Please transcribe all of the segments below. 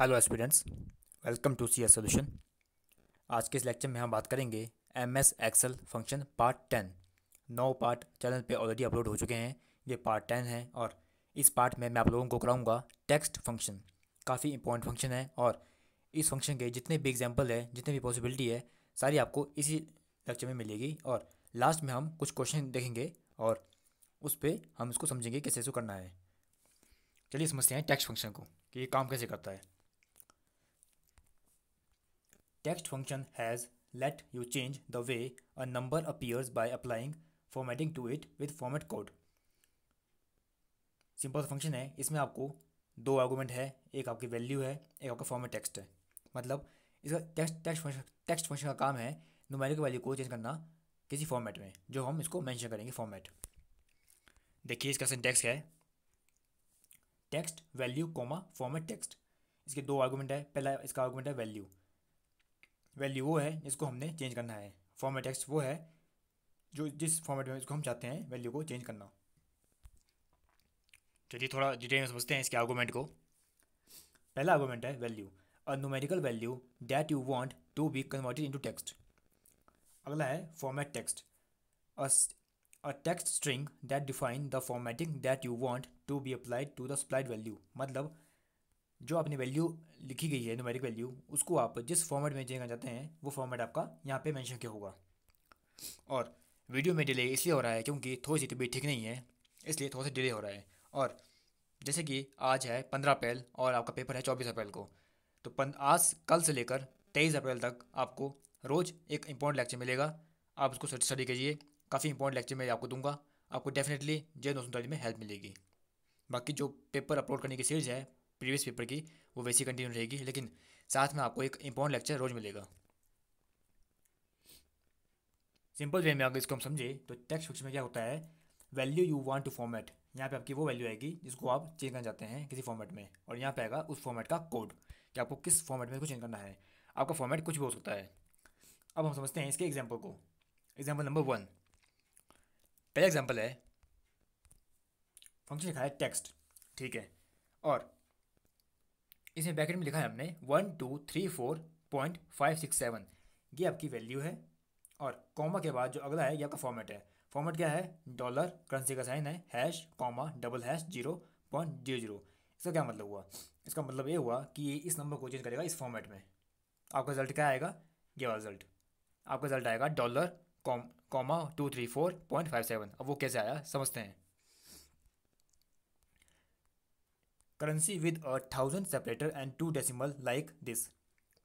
Hello students welcome to C S solution आज के इस लेक्चर में हम बात करेंगे M S Excel function part ten नौ पार्ट चैनल पे ऑलरेडी अपलोड हो चुके हैं ये पार्ट टेन है और इस पार्ट में मैं आप लोगों को कराऊंगा टेक्स्ट फंक्शन काफ़ी इंपॉर्टेंट फंक्शन है और इस फंक्शन के जितने भी एग्जाम्पल है जितने भी पॉसिबिलिटी है सारी आपको इसी लेक्चर में मिलेगी और लास्ट में हम कुछ क्वेश्चन देखेंगे और उस पर हम इसको समझेंगे कैसे इसको करना है चलिए समझते हैं टेक्स्ट फंक्शन को कि ये काम कैसे करता है Text function has let you change the way a number appears by applying formatting to it with format code simple function है इसमें आपको दो आर्गूमेंट है एक आपकी वैल्यू है एक आपका फॉर्मेट टेक्स्ट है मतलब इसका text text function text function का काम है नुमेरिक वैल्यू को चेंज करना किसी फॉर्मेट में जो हम इसको मेंशन करेंगे फॉर्मेट देखिए इसका सिंटेक्स है text value comma format text इसके दो आर्गूमेंट है पहला इसका आर्गूमेंट है वैल्यू वैल्यू वो है जिसको हमने चेंज करना है फॉर्मेट टेक्स्ट वो है जो जिस फॉर्मेट में इसको हम चाहते हैं वैल्यू को चेंज करना चलिए थोड़ा डिटेल में समझते हैं इसके आर्गूमेंट को पहला आर्गूमेंट है value a numerical value that you want to be converted into text अगला है format text a text string that define the formatting that you want to be applied to the supplied value मतलब जो आपने value लिखी गई है numeric value उसको आप जिस फॉर्मेट में जाना चाहते हैं वो फॉर्मेट आपका यहाँ पे मेंशन किया होगा और वीडियो में डिले इसलिए हो रहा है क्योंकि थोड़ी सी तबीयत ठीक नहीं है इसलिए थोड़ा सा डिले हो रहा है और जैसे कि आज है पंद्रह अप्रैल और आपका पेपर है चौबीस अप्रैल को तो पन आज कल से लेकर तेईस अप्रैल तक आपको रोज़ एक इंपॉर्टेंट लेक्चर मिलेगा आप उसको स्टडी कीजिए काफ़ी इंपॉर्टेंट लेक्चर मैं आपको दूंगा आपको डेफिनेटली जय नौ में हेल्प मिलेगी बाकी जो पेपर अपलोड करने की सीरीज है प्रीवियस पेपर की वो वैसी कंटिन्यू रहेगी लेकिन साथ में आपको एक इम्पोर्टेंट लेक्चर रोज़ मिलेगा सिंपल वे में अगर इसको हम समझे तो टेक्स्ट बुक्स में क्या होता है value you want to format यहाँ पे आपकी वो वैल्यू आएगी जिसको आप चेंज करना चाहते हैं किसी फॉर्मेट में और यहाँ पे आएगा उस फॉर्मेट का कोड कि आपको किस फॉर्मेट में इसको चेंज करना है आपका फॉर्मेट कुछ भी हो सकता है अब हम समझते हैं इसके एग्जाम्पल को एग्जाम्पल नंबर वन पहला एग्जाम्पल है फंक्शन लिखा है टेक्स्ट ठीक है और इसमें ब्रैकेट में लिखा है हमने one two three four point five six seven ये आपकी वैल्यू है और कॉमा के बाद जो अगला है ये आपका फॉर्मेट है फॉर्मेट क्या है डॉलर करेंसी का साइन है hash comma double hash zero point zero zero इसका क्या मतलब हुआ इसका मतलब ये हुआ कि ये इस नंबर को चेंज करेगा इस फॉर्मेट में आपका रिजल्ट क्या आएगा ये वाला रिजल्ट आपका रिजल्ट आएगा dollar comma two three four point five seven अब वो कैसे आया समझते हैं currency with a thousand separator and two decimal like this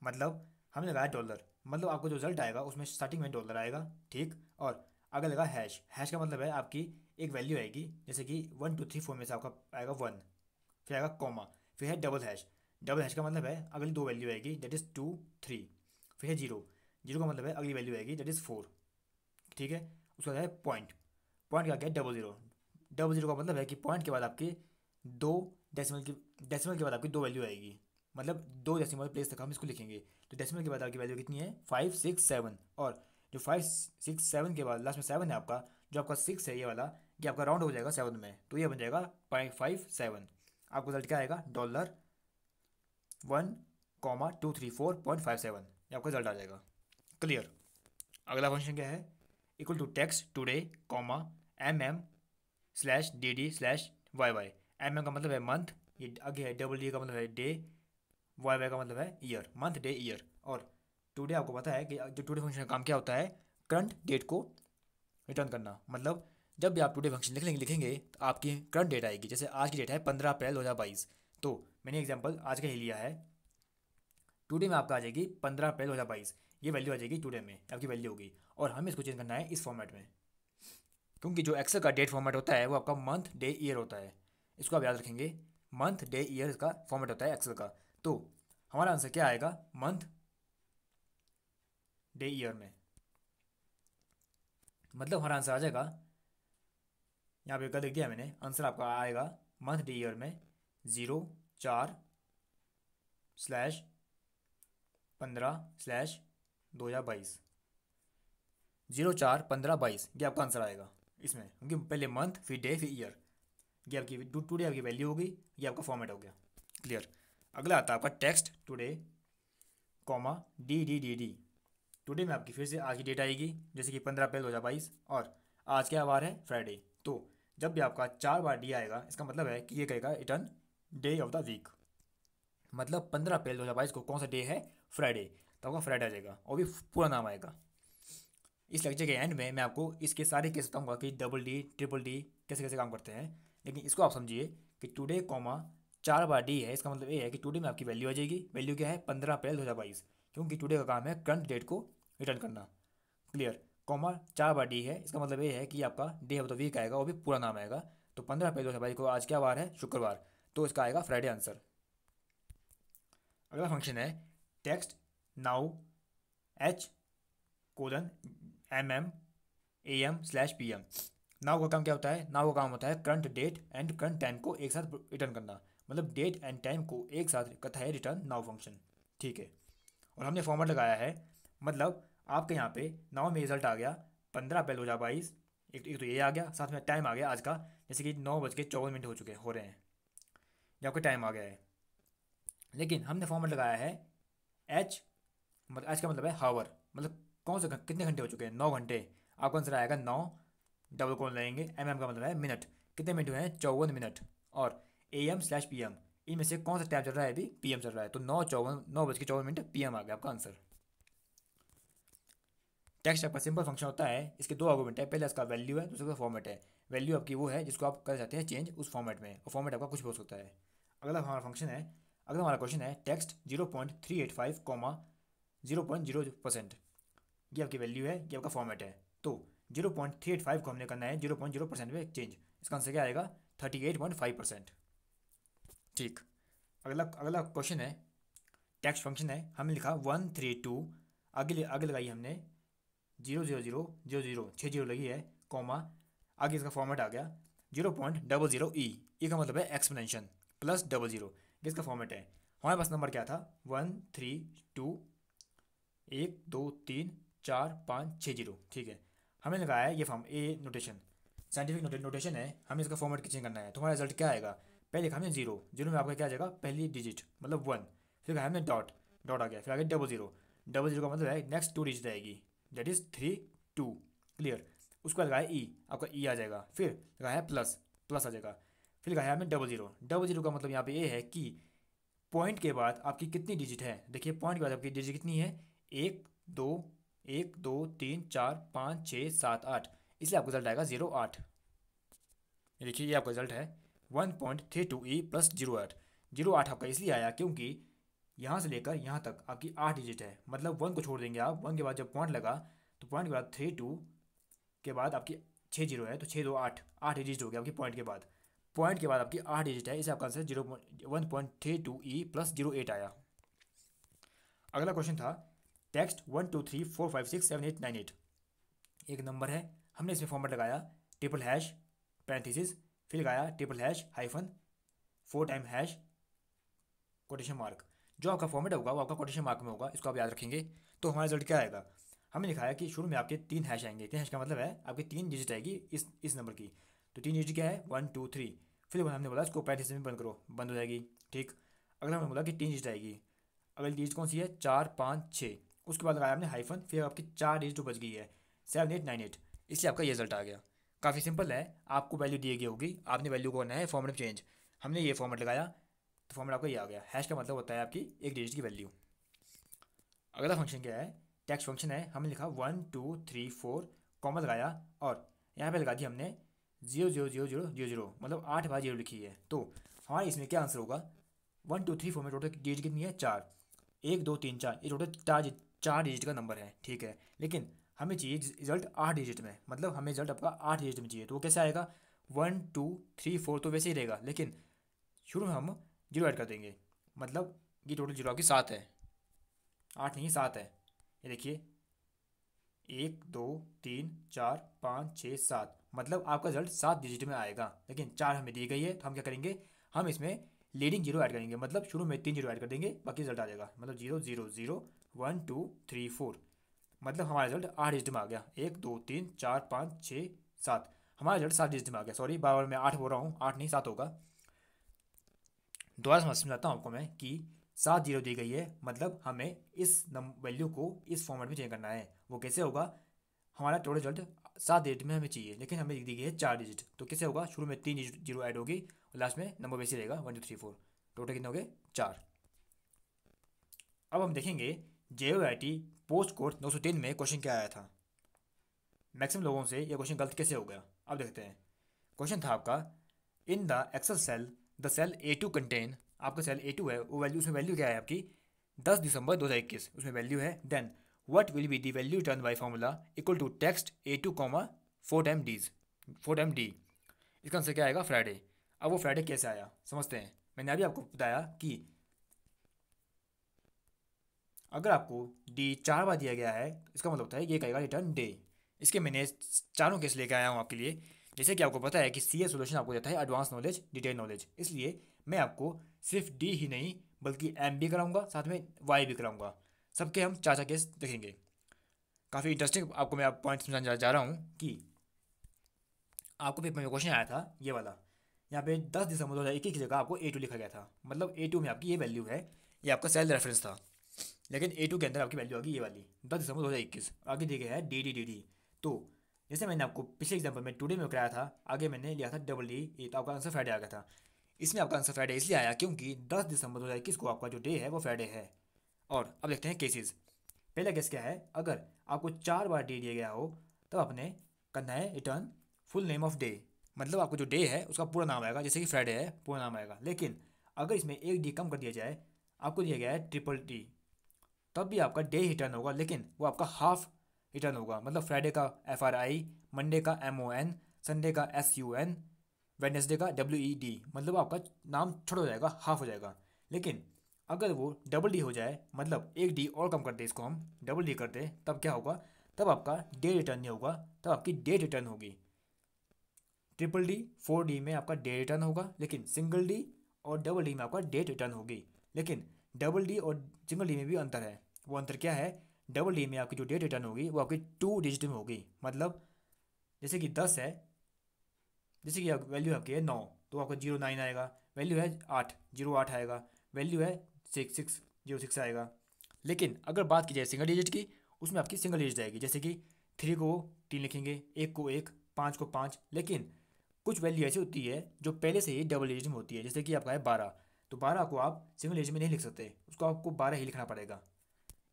मतलब हमने लगाया डॉलर मतलब आपको जो रिजल्ट आएगा उसमें स्टार्टिंग में डॉलर आएगा ठीक और आगे लगा हैश हैश का मतलब है आपकी एक वैल्यू आएगी जैसे कि वन टू थ्री फोर में से आपका आएगा वन फिर आएगा कॉमा फिर है डबल हैश डबल हैश का मतलब है अगली दो वैल्यू आएगी दैट इज़ टू थ्री फिर है जीरो जीरो का मतलब है अगली वैल्यू आएगी दैट इज़ फोर ठीक है उसके बाद है पॉइंट पॉइंट का क्या है डबल जीरो डबल जीरो का मतलब है कि पॉइंट के बाद आपकी दो डेसिमल की डेसिमल के बाद आपकी दो वैल्यू आएगी मतलब दो डेसिमल प्लेस तक हम इसको लिखेंगे तो डेसिमल के बाद आपकी वैल्यू कितनी है फाइव सिक्स सेवन और जो फाइव सिक्स सेवन के बाद लास्ट में सेवन है आपका जो आपका सिक्स है ये वाला ये आपका राउंड हो जाएगा सेवन में तो ये बन जाएगा पॉइंट फाइव सेवन आपको रिजल्ट क्या आएगा dollar one comma two three four point five seven ये आपका रिजल्ट आ जाएगा क्लियर अगला फंक्शन क्या है equal to text today comma M M slash D D slash Y Y M का मतलब है मंथ ये आगे है डबल डी का मतलब है डे वाई वाई का मतलब है ईयर मंथ डे ईयर और टुडे आपको पता है कि जो टुडे फंक्शन का काम क्या होता है करंट डेट को रिटर्न करना मतलब जब भी आप टुडे फंक्शन लिखेंगे लिखेंगे तो आपकी करंट डेट आएगी जैसे आज की डेट है पंद्रह अप्रैल दो हज़ार बाईस तो मैंने एग्जाम्पल आज का ही लिया है टुडे में आपका आ जाएगी पंद्रह अप्रैल दो हज़ार बाईस ये वैल्यू आ जाएगी टुडे में आपकी वैल्यू होगी और हमें इसको चेंज करना है इस फॉर्मेट में क्योंकि जो एक्सेल का डेट फॉर्मेट होता है वो आपका मंथ डे ईयर होता है इसको आप याद रखेंगे मंथ डे ईयर का फॉर्मेट होता है एक्सेल का तो हमारा आंसर क्या आएगा मंथ डे ईयर में मतलब हमारा आंसर आ जाएगा यहाँ पे लिख दिया मैंने आंसर आपका आएगा मंथ डे ईयर में ज़ीरो चार स्लैश पंद्रह स्लैश दो हज़ार बाईस जीरो चार पंद्रह बाईस ये आपका आंसर आएगा इसमें क्योंकि पहले मंथ फिर डे फिर ईयर ये आपकी टूडे आपकी वैल्यू होगी ये आपका फॉर्मेट हो गया क्लियर अगला आता है आपका text today comma D D D D today में आपकी फिर से आज की डेट आएगी जैसे कि पंद्रह अप्रैल दो हज़ार बाईस और आज क्या वार है फ्राइडे तो जब भी आपका चार बार डी आएगा इसका मतलब है कि ये कहेगा return day of the week मतलब पंद्रह अप्रैल दो हज़ार बाईस को कौन सा डे है फ्राइडे तो आपका फ्राइडे आ जाएगा और भी पूरा नाम आएगा इस लेक्चर के एंड में मैं आपको इसके सारे केस बताऊंगा कि डबल डी ट्रिपल डी कैसे कैसे काम करते हैं लेकिन इसको आप समझिए कि टुडे कॉमा चार बार डी है इसका मतलब ये है कि टुडे में आपकी वैल्यू आ जाएगी वैल्यू क्या है पंद्रह अप्रैल दो हज़ार बाईस क्योंकि टुडे का काम है करंट डेट को रिटर्न करना क्लियर कॉमा चार बार डी है इसका मतलब ये है कि आपका डे ऑफ द वीक आएगा वो भी पूरा नाम आएगा तो पंद्रह अप्रैल दो हज़ार बाईस को आज क्या बार है शुक्रवार तो इसका आएगा फ्राइडे आंसर अगला फंक्शन है text now H colon M M A M slash P M now का काम क्या होता है नाव का काम होता है current date and current time को एक साथ रिटर्न करना मतलब डेट एंड टाइम को एक साथ कथा है रिटर्न नाव फंक्शन ठीक है और हमने फॉर्मेट लगाया है मतलब आपके यहाँ पे नाव में रिजल्ट आ गया पंद्रह अप्रैल दो हज़ार बाईस एक, एक तो ये आ गया साथ में टाइम आ गया आज का जैसे कि नौ बज के चौवन मिनट हो चुके हो रहे हैं ये आपका टाइम आ गया है लेकिन हमने फॉर्मेट लगाया है एच मतलब एच का मतलब है हावर मतलब कौन सा कितने घंटे हो चुके हैं नौ घंटे आपका आंसर आएगा नौ डबल कौन लगेंगे एम एम का मतलब है मिनट कितने मिनट हुए हैं चौवन मिनट और A M slash P M इनमें से कौन सा टाइम चल रहा है अभी पी एम चल रहा है तो नौ चौवन नौ बज के चौवन मिनट पी एम आ गया आपका आंसर टेक्स्ट आपका सिंपल फंक्शन होता है इसके दो आर्गूमेंट है पहले इसका वैल्यू है दूसरा फॉर्मेट है वैल्यू आपकी वो है जिसको आप कर सकते हैं चेंज उस फॉर्मेट में और फॉर्मेट आपका कुछ भी हो सकता है अगला हमारा फंक्शन है अगला हमारा क्वेश्चन है text zero point three eight five comma zero point zero percent ये आपकी वैल्यू है ये आपका फॉर्मेट है तो zero point three eight five को हमने करना है जीरो पॉइंट जीरो परसेंट में चेंज इसका आंसर क्या आएगा thirty eight point five percent ठीक अगला अगला क्वेश्चन है टैक्स फंक्शन है हमने लिखा वन थ्री टू आगे आगे लगाई हमने zero zero zero zero zero छः जीरो लगी है कॉमा आगे इसका फॉर्मेट आ गया zero point double zero E E का मतलब है एक्सपेंशन प्लस डबल जीरो इसका फॉर्मेट है हमारे पास नंबर क्या था वन थ्री टू एक दो तीन चार पाँच छः जीरो ठीक है हमें लगाया है ये form a notation scientific notation है हमें इसका फॉर्मेट किचन करना है तो हमारा रिजल्ट क्या आएगा पहले लिखा हमने जीरो जीरो में आपका क्या आ जाएगा पहली डिजिट मतलब वन फिर हमने डॉट डॉट आ गया फिर आगे डबल जीरो डबल जीरो का मतलब है नेक्स्ट टू डिजिट आएगी that is three two clear उसका लगाया ई आपका ई e आ जाएगा फिर लगाया प्लस प्लस आ जाएगा फिर है हमने डबल जीरो डबल जीरो का मतलब यहाँ पे ये है कि पॉइंट के बाद आपकी कितनी डिजिट है देखिए पॉइंट के बाद आपकी डिजिट कितनी है एक दो एक दो तीन चार पाँच छः सात आठ इसलिए आपका रिजल्ट आएगा जीरो आठ देखिए ये आपका रिजल्ट है one point three two E plus zero आठ जीरो आठ आपका इसलिए आया क्योंकि यहाँ से लेकर यहाँ तक आपकी आठ डिजिट है मतलब वन को छोड़ देंगे आप वन के बाद जब पॉइंट लगा तो पॉइंट के बाद थ्री टू के बाद आपकी छः जीरो है तो छः दो आठ आठ डिजिट हो गया आपकी पॉइंट के बाद पॉइंट के बाद आपकी आठ डिजिट है इसे आपका answer zero one point three two E plus zero eight आया अगला क्वेश्चन था text one two three four five six seven eight nine eight एक नंबर है हमने इसमें फॉर्मेट लगाया ट्रिपल हैश पैंथीसिस फिर लगाया triple hash hyphen four time hash quotation mark जो आपका फॉर्मेट होगा वो आपका कोटेशन मार्क में होगा इसको आप याद रखेंगे तो हमारा रिजल्ट क्या आएगा हमने लिखा है कि शुरू में आपके तीन हैश आएंगे तीन हैश का मतलब है आपकी तीन डिजिट आएगी इस इस नंबर की तो तीन डिजिट क्या है वन टू थ्री फिर हमने बोला इसको पैंतीस में बंद करो बंद हो जाएगी ठीक अगला हमने बोला कि तीन डिजिट आएगी अगली डिजिट कौन सी है चार पाँच छः उसके बाद लगाया आपने हाइफन फिर आपकी चार डिजिट बच गई है सेवन एट नाइन एट इसलिए आपका ये रिजल्ट आ गया काफ़ी सिंपल है आपको वैल्यू दी गई होगी आपने वैल्यू को करना है फॉर्मेट ऑफ चेंज हमने ये फॉर्मेट लगाया तो फॉर्मेट आपका ये आ गया हैश का मतलब होता है आपकी एक डिजिट की वैल्यू अगला फंक्शन क्या है टैक्स फंक्शन है हमने लिखा one two three four common लगाया और यहाँ पर लगा दी हमने zero zero zero zero zero zero मतलब आठ बार जीरो लिखी है तो हमारे इसमें क्या आंसर होगा वन टू थ्री फोर में टोटल डिजिट कितनी है चार एक दो तीन चार ये टोटल चार चार डिजिट का नंबर है ठीक है लेकिन हमें चाहिए रिजल्ट आठ डिजिट में मतलब हमें रिजल्ट आपका आठ डिजिट में चाहिए तो वो कैसे आएगा वन टू थ्री फोर तो वैसे ही रहेगा लेकिन शुरू में हम जीरो ऐड कर देंगे मतलब ये टोटल जीरो आपकी सात है आठ नहीं सात है ये देखिए एक दो तीन चार पाँच छः सात मतलब आपका रिजल्ट सात डिजिट में आएगा लेकिन चार हमें दी गई है तो हम क्या करेंगे हम इसमें लीडिंग जीरो ऐड करेंगे मतलब शुरू में तीन जीरो ऐड कर देंगे बाकी रिजल्ट आ जाएगा मतलब zero zero zero one two three four मतलब हमारा रिजल्ट आठ डिजिट में आ गया एक दो तीन चार पाँच छः सात हमारा रिजल्ट सात डिजिट में आ गया सॉरी बार बार मैं आठ बोल रहा हूँ आठ नहीं सात होगा दोबारा समझ समझाता हूँ आपको मैं कि सात जीरो दी गई है मतलब हमें इस वैल्यू को इस फॉर्मेट में चेंज करना है वो कैसे होगा हमारा टोटल रिजल्ट सात डिजिट में हमें चाहिए लेकिन हमें दी गई है चार डिजिट तो कैसे होगा शुरू में तीन जीरो ऐड होगी और लास्ट में नंबर वैसे रहेगा one two three four total कितने हो गए चार अब हम देखेंगे J O I T post course नौ सौ तीन में क्वेश्चन क्या आया था मैक्सिम लोगों से यह क्वेश्चन गलत कैसे हो गया अब देखते हैं क्वेश्चन था आपका in the excel cell the cell A two contain आपका सेल ए टू है वो वैल्यू उसमें वैल्यू क्या है आपकी दस दिसंबर दो हज़ार इक्कीस उसमें वैल्यू है then what will be the value turn by formula equal to text A two comma four time Ds four time D इसका आंसर क्या आएगा फ्राइडे अब वो फ्राइडे कैसे आया समझते हैं मैंने अभी आपको बताया कि अगर आपको डी चार बार दिया गया है इसका मतलब होता है ये कहेगा रिटर्न डे इसके मैंने चारों केस लेकर आया हूँ आपके लिए जैसे कि आपको पता है कि सी ए सोल्यूशन आपको देता है एडवांस नॉलेज डिटेल नॉलेज इसलिए मैं आपको सिर्फ डी ही नहीं बल्कि एम भी कराऊंगा साथ में वाई भी कराऊंगा सबके हम चार चार केस देखेंगे काफ़ी इंटरेस्टिंग आपको मैं आप पॉइंट समझाने जा रहा हूँ कि आपको पेपर में क्वेश्चन आया था ये वाला यहाँ पे दस दिसंबर दो हज़ार इक्कीस की जगह आपको ए टू लिखा गया था मतलब ए टू में आपकी ये वैल्यू है ये आपका सेल रेफरेंस था लेकिन ए टू के अंदर आपकी वैल्यू आ गई ये वाली दस दिसंबर दो हज़ार इक्कीस आगे दिया गई है डी डी डी डी तो जैसे मैंने आपको पिछले एग्जाम्पल में टूडे में कराया था आगे मैंने लिया था डबल डी ए तो आपका आंसर फ्राइडे आ गया था इसमें आपका आंसर फ्राइडे इसलिए आया क्योंकि दस दिसंबर दो हज़ार इक्कीस को आपका जो डे है वो फ्राइडे है और अब देखते हैं केसेज पहला केस क्या है अगर आपको चार बार डे दिया गया हो तब आपने करना है return full name of day मतलब आपको जो डे है उसका पूरा नाम आएगा जैसे कि फ्राइडे है पूरा नाम आएगा लेकिन अगर इसमें एक डी कम कर दिया जाए आपको दिया गया है ट्रिपल डी तब भी आपका डे रिटर्न होगा लेकिन वो आपका हाफ रिटर्न होगा मतलब फ्राइडे का एफ आर आई मंडे का एम ओ एन संडे का एस यू एन वेडनेसडे का डब्ल्यू ई डी मतलब आपका नाम छोटा हो जाएगा हाफ हो जाएगा लेकिन अगर वो डबल डी हो जाए मतलब एक डी और कम करते इसको हम डबल डी करते तब क्या होगा तब आपका डे रिटर्न नहीं होगा तब आपकी डे रिटर्न होगी ट्रिपल डी फोर डी में आपका डे रिटर्न होगा लेकिन सिंगल डी और डबल डी में आपका डेट रिटर्न होगी लेकिन डबल डी और सिंगल डी में भी अंतर है वो अंतर क्या है डबल डी में आपकी जो डेट रिटर्न होगी वो आपकी टू डिजिट में होगी मतलब जैसे कि दस है जैसे कि वैल्यू आपकी है नौ तो आपका जीरो नाइन आएगा वैल्यू है आठ जीरो आठ आएगा वैल्यू है सिक्स सिक्स जीरो सिक्स आएगा लेकिन अगर बात की जाए सिंगल डिजिट की उसमें आपकी सिंगल डिजिट आएगी जैसे कि थ्री को तीन लिखेंगे एक को एक पाँच को पाँच लेकिन कुछ वैल्यू ऐसी होती है जो पहले से ही डबल डिजिट में होती है जैसे कि आपका है बारह तो बारह को आप सिंगल डिजिट में नहीं लिख सकते उसको आपको बारह ही लिखना पड़ेगा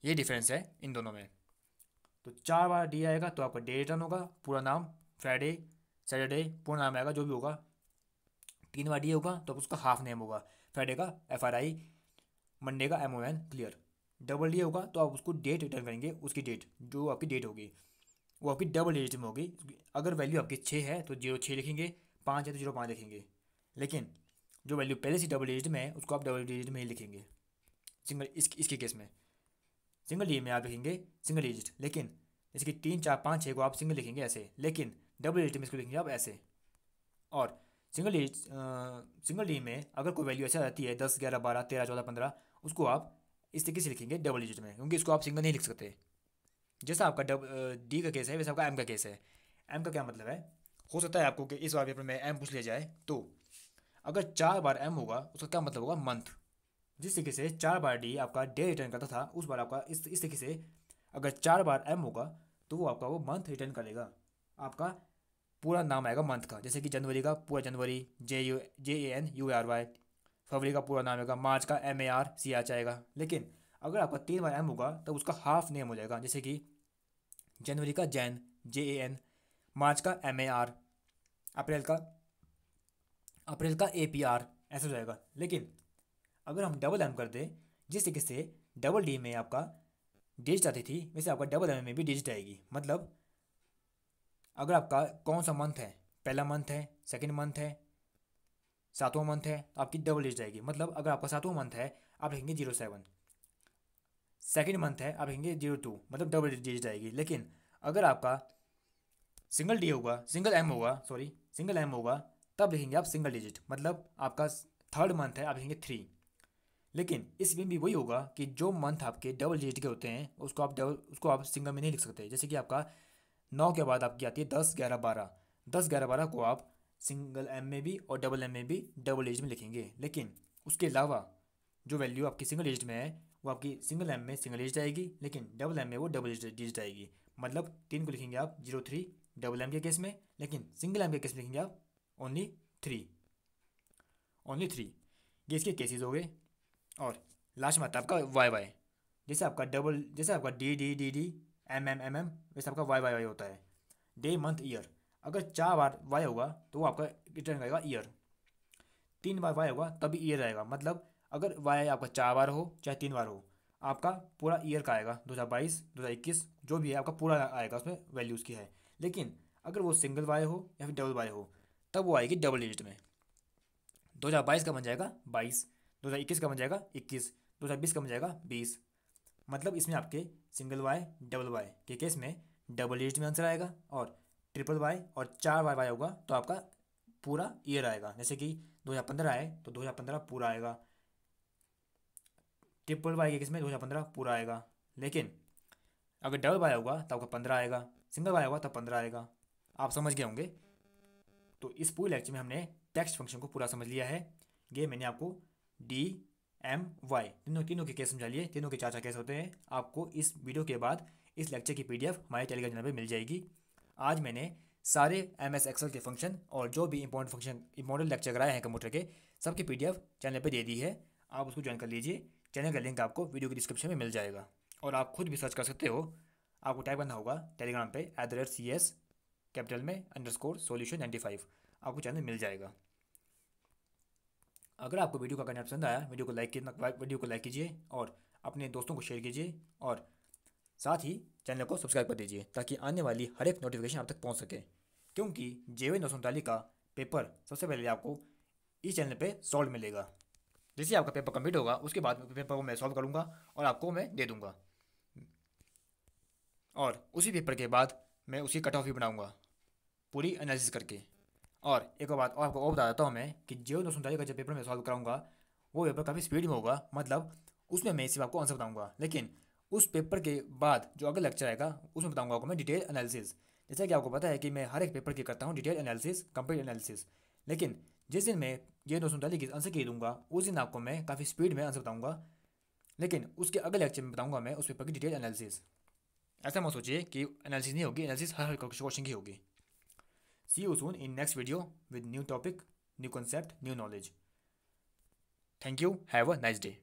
ये डिफरेंस है इन दोनों में तो चार बार डी आएगा तो आपका डे रिटर्न होगा पूरा नाम फ्राइडे सैटरडे पूरा नाम आएगा जो भी होगा तीन बार डी होगा तो उसका हाफ नेम होगा फ्राइडे का एफ आर आई मंडे का M O N clear double D होगा तो आप उसको डेट रिटर्न करेंगे उसकी डेट जो आपकी डेट होगी वो आपकी डबल डिजिट में होगी अगर वैल्यू आपकी छः है तो जीरो छः लिखेंगे पाँच है तो जीरो पाँच लिखेंगे लेकिन जो वैल्यू पहले से डबल डिजिट में है उसको आप डबल डिजिट में ही लिखेंगे सिंगल इस इसके केस में सिंगल ई में आप लिखेंगे सिंगल डिजिट लेकिन जैसे कि तीन चार पाँच छः को आप सिंगल लिखेंगे ऐसे लेकिन डबल डिजिट में इसको लिखेंगे आप ऐसे और सिंगल डिजिट सिंगल डी में अगर कोई वैल्यू ऐसा रहती है दस ग्यारह बारह तेरह चौदह पंद्रह उसको आप इस तरीके से लिखेंगे डबल डिजिट में क्योंकि इसको आप सिंगल नहीं लिख सकते जैसा आपका डब डी का केस है वैसा आपका एम का केस है एम का क्या मतलब है हो सकता है आपको कि इस बार पेपर में एम पूछ लिया जाए तो अगर चार बार एम होगा उसका क्या मतलब होगा मंथ जिस तरीके से चार बार डी आपका डे रिटर्न करता था उस बार आपका इस इस तरीके से अगर चार बार एम होगा तो वो आपका वो मंथ रिटर्न करेगा आपका पूरा नाम आएगा मंथ का जैसे कि जनवरी का पूरा जनवरी J U J A N U A R फरवरी का पूरा नाम आएगा मार्च का M A R C H आएगा लेकिन अगर आपका तीन बार एम होगा तो उसका हाफ नेम हो जाएगा जैसे कि जनवरी का जैन जे ए एन मार्च का एम ए आर अप्रैल का अप्रैल का ए पी आर ऐसा हो जाएगा लेकिन अगर हम डबल एम करते जिस तरीके से डबल डी में आपका डिजिट आती थी वैसे आपका डबल एम में भी डिजिट आएगी मतलब अगर आपका कौन सा मंथ है पहला मंथ है सेकेंड मंथ है सातवां मंथ है तो आपकी डबल डिजिट आएगी मतलब अगर आपका सातवां मंथ है आप लिखेंगे जीरो सेवन सेकेंड मंथ है आप लिखेंगे जीरो टू मतलब डबल डिजिट आएगी लेकिन अगर आपका सिंगल डी होगा सिंगल एम होगा सॉरी सिंगल एम होगा तब लिखेंगे आप सिंगल डिजिट मतलब आपका थर्ड मंथ है आप लिखेंगे थ्री लेकिन इसमें भी वही होगा कि जो मंथ आपके डबल डिजिट के होते हैं उसको आप डबल उसको आप सिंगल में नहीं लिख सकते जैसे कि आपका नौ के बाद आपकी आती है दस ग्यारह बारह दस ग्यारह बारह को आप सिंगल एम में भी और डबल एम में भी डबल डिजिट में लिखेंगे लेकिन उसके अलावा जो वैल्यू आपकी सिंगल डिजिट में है वो आपकी सिंगल एम में सिंगल डिजिट आएगी लेकिन डबल एम में वो डबल डिजिट आएगी मतलब तीन को लिखेंगे आप जीरो थ्री डबल एम के केस में लेकिन सिंगल एम के केस में लिखेंगे आप ओनली थ्री ओनली थ्री ये इसके केसेज हो गए और लास्ट में आता है आपका वाई वाई जैसे आपका डबल जैसे आपका D D D D M M M M वैसे आपका वाई वाई वाई होता है डे मंथ ईयर अगर चार बार वाई होगा तो वो आपका रिटर्न करेगा ईयर तीन बार वाई होगा तभी ईयर आएगा मतलब अगर वाई आपका चार बार हो चाहे तीन बार हो आपका पूरा ईयर का आएगा दो हज़ार बाईस दो हज़ार इक्कीस जो भी है आपका पूरा आएगा उसमें वैल्यूज की है लेकिन अगर वो सिंगल वाई हो या फिर डबल वाई हो तब वो आएगी डबल डिजिट में दो हज़ार बाईस का बन जाएगा बाईस दो हज़ार इक्कीस का बन जाएगा इक्कीस दो हज़ार बीस का बन जाएगा बीस मतलब इसमें आपके सिंगल वाई डबल वाई के केस में डबल डिजिट में आंसर आएगा और ट्रिपल वाई और चार वाई वाई होगा तो आपका पूरा ईयर आएगा जैसे कि दो हज़ार पंद्रह आए तो दो हज़ार पंद्रह पूरा आएगा ट्रिपल वाई के केस में दो हज़ार पंद्रह पूरा आएगा लेकिन अगर डबल वाई होगा तो आपका पंद्रह आएगा सिंगल वाई होगा तो पंद्रह आएगा आप समझ गए होंगे तो इस पूरी लेक्चर में हमने टेक्स्ट फंक्शन को पूरा समझ लिया है ये मैंने आपको डी एम वाई तीनों तीनों के केस समझा लिए तीनों के चार चार केस होते हैं आपको इस वीडियो के बाद इस लेक्चर की पीडीएफ हमारे टेलीग्राम चैनल पर मिल जाएगी आज मैंने सारे एम एस एक्सल के फंक्शन और जो भी इंपॉर्टेंट फंक्शन इंपॉर्टेंट लेक्चर कराए हैं कंप्यूटर के सबके पी चैनल पर दे दी है आप उसको ज्वाइन कर लीजिए चैनल का लिंक आपको वीडियो के डिस्क्रिप्शन में मिल जाएगा और आप खुद भी सर्च कर सकते हो आपको टाइप करना होगा टेलीग्राम पे at the rate C S capital में underscore solution ninety five आपको चैनल मिल जाएगा अगर आपको वीडियो का गाना पसंद आया वीडियो को लाइक कीजिए वीडियो को लाइक कीजिए और अपने दोस्तों को शेयर कीजिए और साथ ही चैनल को सब्सक्राइब कर दीजिए ताकि आने वाली हर एक नोटिफिकेशन आप तक पहुँच सके क्योंकि जे नौ का पेपर सबसे पहले आपको इस चैनल पर सॉल्व मिलेगा जैसे आपका पेपर कंप्लीट होगा उसके बाद पेपर को मैं सॉल्व करूँगा और आपको मैं दे दूँगा और उसी पेपर के बाद मैं उसी कट ऑफ भी बनाऊँगा पूरी एनालिसिस करके और एक और बात और आपको और बता देता हूँ मैं कि जो सौ का जो पेपर मैं सॉल्व कराऊंगा वो पेपर काफ़ी स्पीड में होगा मतलब उसमें मैं इसी आपको आंसर बताऊंगा लेकिन उस पेपर के बाद जो अगला लेक्चर आएगा उसमें बताऊंगा आपको मैं डिटेल एनालिसिस जैसा कि आपको पता है कि मैं हर एक पेपर की करता हूँ डिटेल एनालिसिस कंप्लीट एनालिसिस लेकिन जिस दिन मैं ये दो सौ की आंसर की दूंगा उस दिन आपको मैं काफ़ी स्पीड में आंसर बताऊँगा लेकिन उसके अगले लेक्चर में बताऊँगा मैं उस पेपर की डिटेल एनालिसिस ऐसा मत सोचिए कि एनालिसिस नहीं होगी एनालिसिस हर क्वेश्चन की होगी See you soon in next video with new topic, new concept, new knowledge. Thank you. Have a nice day.